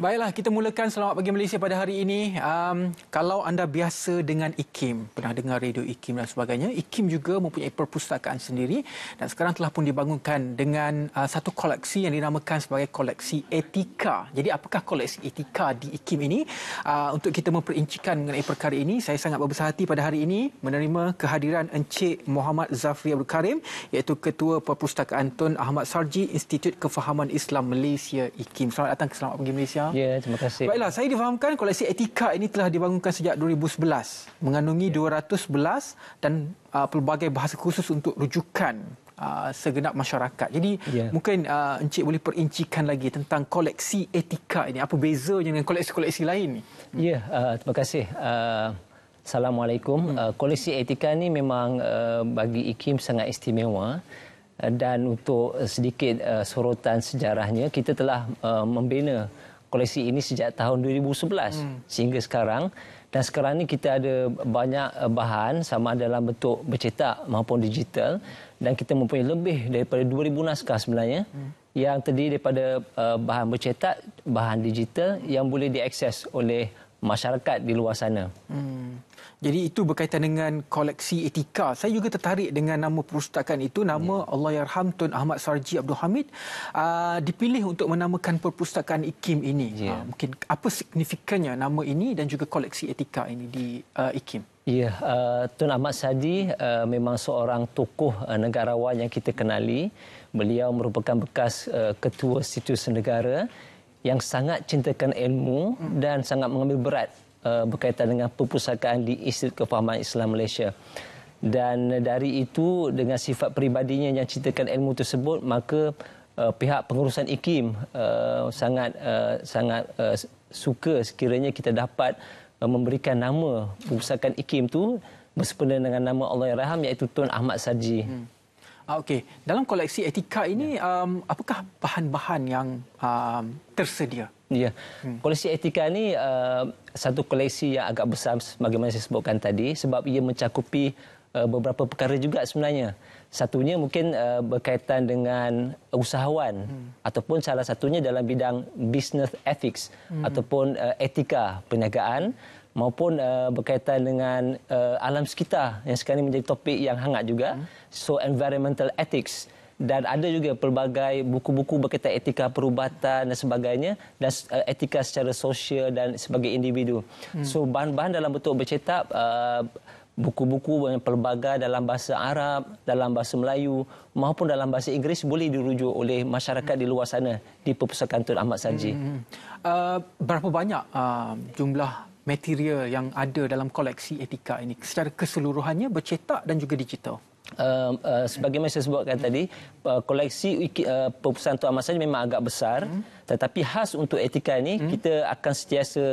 Baiklah, kita mulakan Selamat Pagi Malaysia pada hari ini. Um, kalau anda biasa dengan IKIM, pernah dengar radio IKIM dan sebagainya, IKIM juga mempunyai perpustakaan sendiri dan sekarang telah pun dibangunkan dengan uh, satu koleksi yang dinamakan sebagai koleksi etika. Jadi apakah koleksi etika di IKIM ini? Uh, untuk kita memperincikan mengenai perkara ini, saya sangat berbesar hati pada hari ini menerima kehadiran Encik Muhammad Zafri Abdul Karim iaitu Ketua Perpustakaan Tun Ahmad Sarji Institut Kefahaman Islam Malaysia IKIM. Selamat datang ke Selamat Pagi Malaysia. Ya, yeah, terima kasih. Baiklah, saya difahamkan koleksi etika ini telah dibangunkan sejak 2011. Mengandungi yeah. 211 dan uh, pelbagai bahasa khusus untuk rujukan uh, segenap masyarakat. Jadi, yeah. mungkin uh, Encik boleh perincikan lagi tentang koleksi etika ini. Apa bezanya dengan koleksi-koleksi lain? Hmm. Ya, yeah, uh, terima kasih. Uh, Assalamualaikum. Hmm. Uh, koleksi etika ini memang uh, bagi IKIM sangat istimewa. Dan untuk sedikit uh, sorotan sejarahnya, kita telah uh, membina koleksi ini sejak tahun 2011 hmm. sehingga sekarang dan sekarang ini kita ada banyak eh, bahan sama dalam bentuk bercetak maupun digital dan kita mempunyai lebih daripada 2000 naskah sebenarnya hmm. yang terdiri daripada eh, bahan bercetak bahan digital yang boleh diakses oleh masyarakat di luar sana. Hmm. Jadi itu berkaitan dengan koleksi etika. Saya juga tertarik dengan nama perpustakaan itu nama hmm. Allahyarham Tun Ahmad Sarji Abdul Hamid uh, dipilih untuk menamakan perpustakaan IKIM ini. Yeah. Uh, mungkin apa signifikannya nama ini dan juga koleksi etika ini di uh, IKIM? Ya, yeah, uh, Tun Ahmad Sarji uh, memang seorang tokoh uh, negarawan yang kita kenali. Beliau merupakan bekas uh, ketua situs negara yang sangat cintakan ilmu hmm. dan sangat mengambil berat uh, berkaitan dengan perpustakaan di Institut Kefahaman Islam Malaysia. Dan dari itu dengan sifat peribadinya yang ceritakan ilmu tersebut maka uh, pihak pengurusan IKIM uh, sangat uh, sangat uh, suka sekiranya kita dapat uh, memberikan nama perpustakaan IKIM tu bersempena dengan nama Allah Yang Raham iaitu Tun Ahmad Saji. Hmm. Ah, okey, dalam koleksi etika ini ya. um, apakah bahan-bahan yang um, tersedia? Ya. Hmm. Koleksi etika ini uh, satu koleksi yang agak besar bagaimana saya sebutkan tadi sebab ia mencakupi uh, beberapa perkara juga sebenarnya. Satunya mungkin uh, berkaitan dengan usahawan hmm. ataupun salah satunya dalam bidang business ethics hmm. ataupun uh, etika perniagaan maupun uh, berkaitan dengan uh, alam sekitar yang sekarang menjadi topik yang hangat juga hmm. so environmental ethics dan ada juga pelbagai buku-buku berkaitan etika perubatan dan sebagainya dan uh, etika secara sosial dan sebagai individu hmm. so bahan-bahan dalam bentuk bercetak uh, buku-buku yang pelbagai dalam bahasa Arab, dalam bahasa Melayu maupun dalam bahasa Inggeris boleh dirujuk oleh masyarakat di luar sana di perpustakaan Tun Ahmad saji hmm, hmm, hmm. Uh, berapa banyak uh, jumlah material yang ada dalam koleksi etika ini secara keseluruhannya bercetak dan juga digital? Um, uh, uh, sebagai yang saya sebutkan hmm. tadi, uh, koleksi uh, perpustakaan Tuan Amat memang agak besar. Hmm. Tetapi khas untuk etika ini, hmm. kita akan setiasa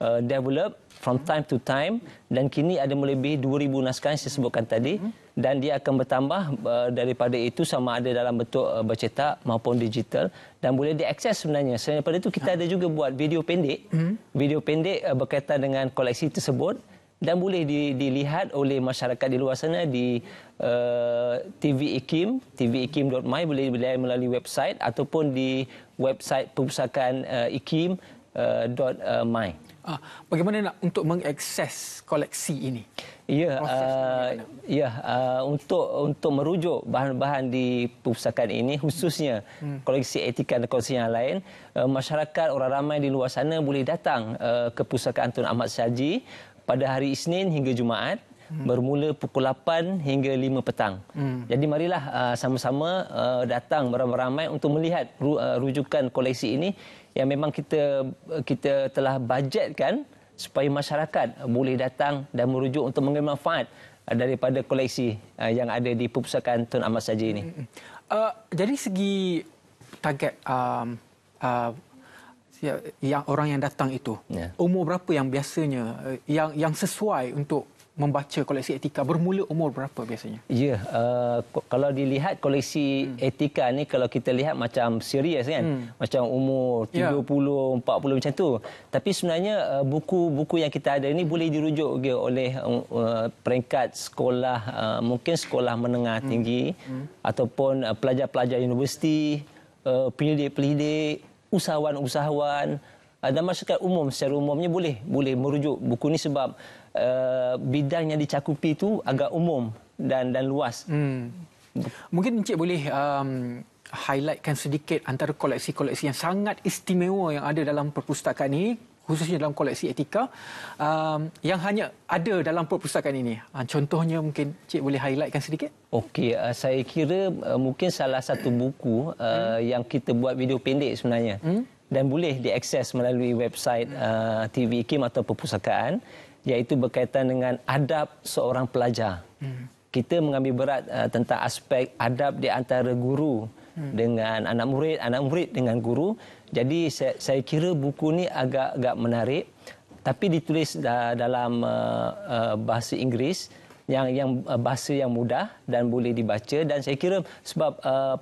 uh, develop from time to time dan kini ada lebih 2000 naskah yang saya sebutkan tadi dan dia akan bertambah uh, daripada itu sama ada dalam bentuk uh, bercetak maupun digital dan boleh diakses sebenarnya selain daripada itu kita ada juga buat video pendek video pendek uh, berkaitan dengan koleksi tersebut dan boleh di, dilihat oleh masyarakat di luar sana di uh, TV Ikim, tvikim.my boleh dilihat melalui website ataupun di website perpustakaan uh, Ikim uh, uh .my. Ah, bagaimana nak untuk mengakses koleksi ini? Ya, uh, ya uh, untuk untuk merujuk bahan-bahan di pusakan ini hmm. khususnya hmm. koleksi etika dan koleksi yang lain, uh, masyarakat orang ramai di luar sana boleh datang uh, ke perpustakaan Tun Ahmad Saji pada hari Isnin hingga Jumaat hmm. bermula pukul 8 hingga 5 petang. Hmm. Jadi marilah uh, sama-sama uh, datang beramai ramai untuk melihat ru, uh, rujukan koleksi ini yang memang kita uh, kita telah bajetkan supaya masyarakat boleh datang dan merujuk untuk mengambil manfaat uh, daripada koleksi yang ada di perpustakaan Tun Ahmad Saji ini. Hmm, hmm. Uh, jadi segi target um, uh, ya, yang orang yang datang itu yeah. umur berapa yang biasanya yang yang sesuai untuk membaca koleksi etika bermula umur berapa biasanya? Ya, yeah, uh, kalau dilihat koleksi hmm. etika ni kalau kita lihat macam serius kan, hmm. macam umur 30, yeah. 40 macam tu. Tapi sebenarnya uh, buku-buku yang kita ada ni boleh dirujuk okay, oleh uh, peringkat sekolah uh, mungkin sekolah menengah hmm. tinggi hmm. ataupun uh, pelajar-pelajar universiti, uh, penyelidik-penyelidik, usahawan-usahawan ada masyarakat umum secara umumnya boleh boleh merujuk buku ni sebab Eh, bidang yang dicakupi itu agak umum dan dan luas. Hmm. Mungkin Encik boleh um, highlightkan sedikit antara koleksi-koleksi yang sangat istimewa yang ada dalam perpustakaan ini khususnya dalam koleksi etika um, yang hanya ada dalam perpustakaan ini. Uh, contohnya mungkin Cik boleh highlightkan sedikit? Okey, uh, saya kira uh, mungkin salah satu buku uh, hmm. yang kita buat video pendek sebenarnya hmm? dan boleh diakses melalui website uh, TV Kim atau perpustakaan iaitu berkaitan dengan adab seorang pelajar. Hmm. Kita mengambil berat uh, tentang aspek adab di antara guru hmm. dengan anak murid, anak murid dengan guru. Jadi saya, saya kira buku ni agak agak menarik tapi ditulis dalam uh, uh, bahasa Inggeris yang yang uh, bahasa yang mudah dan boleh dibaca dan saya kira sebab uh,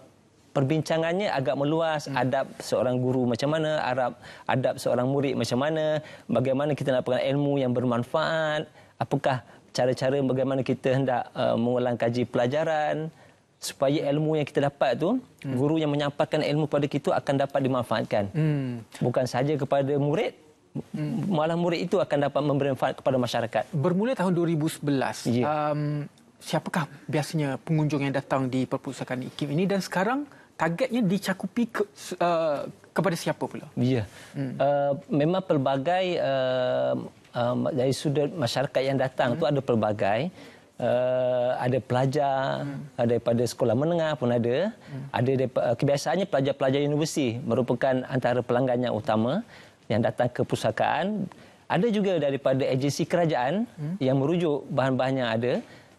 perbincangannya agak meluas hmm. adab seorang guru macam mana adab adab seorang murid macam mana bagaimana kita nak dapatkan ilmu yang bermanfaat apakah cara-cara bagaimana kita hendak uh, mengulang kaji pelajaran supaya ilmu yang kita dapat tu hmm. guru yang menyampaikan ilmu kepada kita akan dapat dimanfaatkan hmm. bukan saja kepada murid hmm. malah murid itu akan dapat memberi manfaat kepada masyarakat bermula tahun 2011 yeah. um, siapakah biasanya pengunjung yang datang di perpustakaan IKIM ini dan sekarang targetnya dicakupi ke, uh, kepada siapa pula? Ya. Hmm. Uh, memang pelbagai uh, uh, dari sudut masyarakat yang datang hmm. tu ada pelbagai. Uh, ada pelajar hmm. daripada sekolah menengah pun ada. Hmm. Ada daripada, uh, kebiasaannya pelajar-pelajar universiti merupakan antara pelanggan yang utama yang datang ke pusakaan. Ada juga daripada agensi kerajaan hmm. yang merujuk bahan-bahan yang ada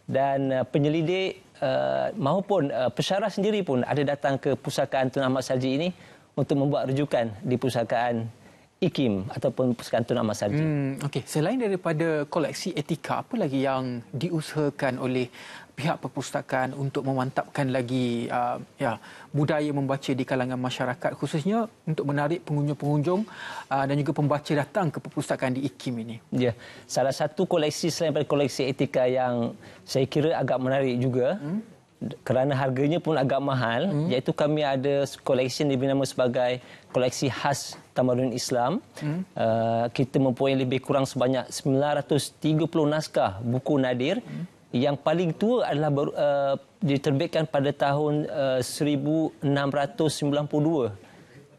dan uh, penyelidik Eh, maupun uh, eh, pesara sendiri pun ada datang ke pusakaan Tun Ahmad Salji ini untuk membuat rujukan di pusakaan IKIM ataupun pusakaan Tun Ahmad Salji. Hmm, okay. Selain daripada koleksi etika, apa lagi yang diusahakan oleh pihak perpustakaan untuk memantapkan lagi uh, ya budaya membaca di kalangan masyarakat khususnya untuk menarik pengunjung-pengunjung uh, dan juga pembaca datang ke perpustakaan di IKIM ini. Ya. Yeah. Salah satu koleksi selain daripada koleksi etika yang saya kira agak menarik juga hmm? kerana harganya pun agak mahal hmm? iaitu kami ada koleksi yang dinama sebagai koleksi khas tamadun Islam. Hmm? Uh, kita mempunyai lebih kurang sebanyak 930 naskah buku nadir. Hmm? yang paling tua adalah uh, diterbitkan pada tahun eh, uh, 1692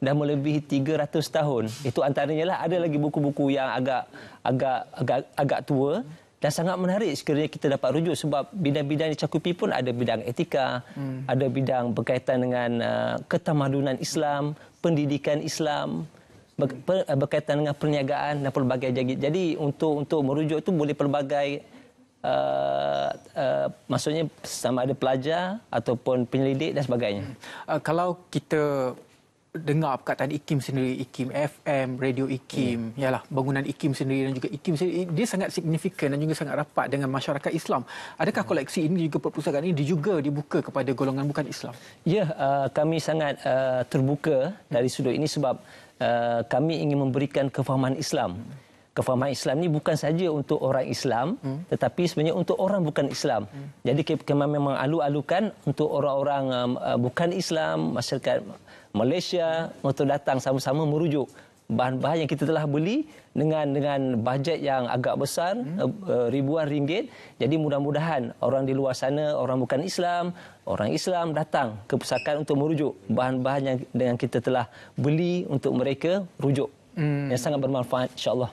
dah melebihi 300 tahun itu antaranya lah ada lagi buku-buku yang agak agak agak agak tua dan sangat menarik sekiranya kita dapat rujuk sebab bidang-bidang cakupi pun ada bidang etika hmm. ada bidang berkaitan dengan uh, ketamadunan Islam pendidikan Islam berkaitan dengan perniagaan dan pelbagai jadi untuk untuk merujuk itu boleh pelbagai uh, uh, maksudnya sama ada pelajar ataupun penyelidik dan sebagainya. Uh, kalau kita dengar apa tadi IKIM sendiri IKIM FM radio IKIM hmm. yalah bangunan IKIM sendiri dan juga IKIM sendiri dia sangat signifikan dan juga sangat rapat dengan masyarakat Islam. Adakah hmm. koleksi ini juga perpustakaan ini juga dibuka kepada golongan bukan Islam? Ya, uh, kami sangat uh, terbuka dari hmm. sudut ini sebab uh, kami ingin memberikan kefahaman Islam. Hmm kefahaman Islam ni bukan saja untuk orang Islam hmm. tetapi sebenarnya untuk orang bukan Islam. Hmm. Jadi kita memang alu-alukan untuk orang-orang um, uh, bukan Islam masyarakat Malaysia hmm. untuk datang sama-sama merujuk bahan-bahan yang kita telah beli dengan dengan bajet yang agak besar hmm. Uh, uh, ribuan ringgit jadi mudah-mudahan orang di luar sana orang bukan Islam orang Islam datang ke pusakan untuk merujuk bahan-bahan yang dengan kita telah beli untuk mereka rujuk hmm. yang sangat bermanfaat insyaallah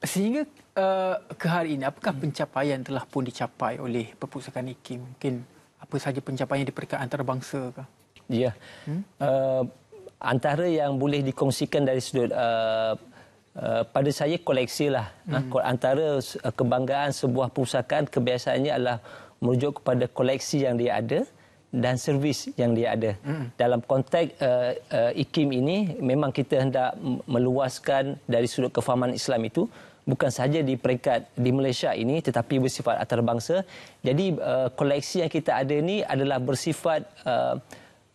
sehingga uh, ke hari ini apakah hmm. pencapaian telah pun dicapai oleh perpustakaan IKIM mungkin apa saja pencapaian di peringkat antarabangsa ke ya hmm? uh, antara yang boleh dikongsikan dari sudut uh, Uh, pada saya koleksilah ha? hmm. antara kebanggaan sebuah pusakaan kebiasaannya adalah merujuk kepada koleksi yang dia ada dan servis yang dia ada. Hmm. Dalam konteks uh, uh, IKIM ini memang kita hendak meluaskan dari sudut kefahaman Islam itu bukan saja di peringkat di Malaysia ini tetapi bersifat antarabangsa. Jadi uh, koleksi yang kita ada ini adalah bersifat uh,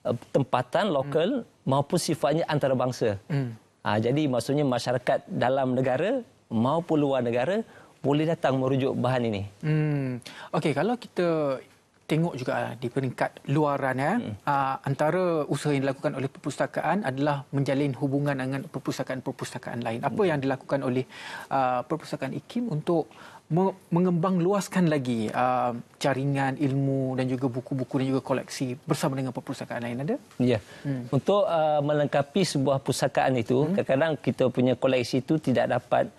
uh, tempatan lokal hmm. maupun sifatnya antarabangsa. Hmm. Uh, jadi maksudnya masyarakat dalam negara maupun luar negara boleh datang merujuk bahan ini. Hmm. Okey, kalau kita tengok juga ah, di peringkat luaran ya hmm. Ah, antara usaha yang dilakukan oleh perpustakaan adalah menjalin hubungan dengan perpustakaan-perpustakaan lain apa hmm. yang dilakukan oleh ah, perpustakaan IKIM untuk mengembang luaskan lagi uh, jaringan ilmu dan juga buku-buku dan juga koleksi bersama dengan perpustakaan lain ada? Ya. Yeah. Hmm. Untuk melengkapi sebuah pusakaan itu, hmm. kadang-kadang kita punya koleksi itu tidak dapat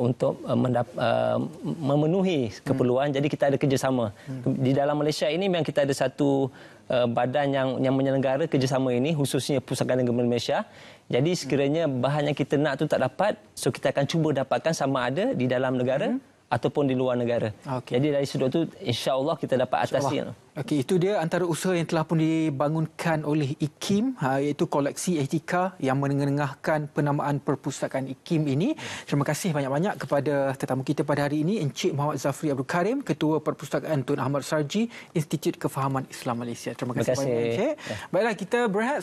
untuk uh, mendap, uh, memenuhi keperluan. Hmm. Jadi kita ada kerjasama. Hmm. Di dalam Malaysia ini memang kita ada satu uh, badan yang, yang menyelenggara kerjasama ini, khususnya Pusaka Negeri Malaysia. Jadi sekiranya bahan yang kita nak tu tak dapat, so kita akan cuba dapatkan sama ada di dalam negara. Hmm ataupun di luar negara. Okay. Jadi dari sudut itu insya-Allah kita dapat atasi. Okey, itu dia antara usaha yang telah pun dibangunkan oleh IKIM ha, iaitu koleksi etika yang menengahkan penamaan perpustakaan IKIM ini. Terima kasih banyak-banyak kepada tetamu kita pada hari ini Encik Muhammad Zafri Abdul Karim, Ketua Perpustakaan Tun Ahmad Sarji, Institut Kefahaman Islam Malaysia. Terima kasih, Terima kasih. banyak Encik. Ya. Baiklah kita berehat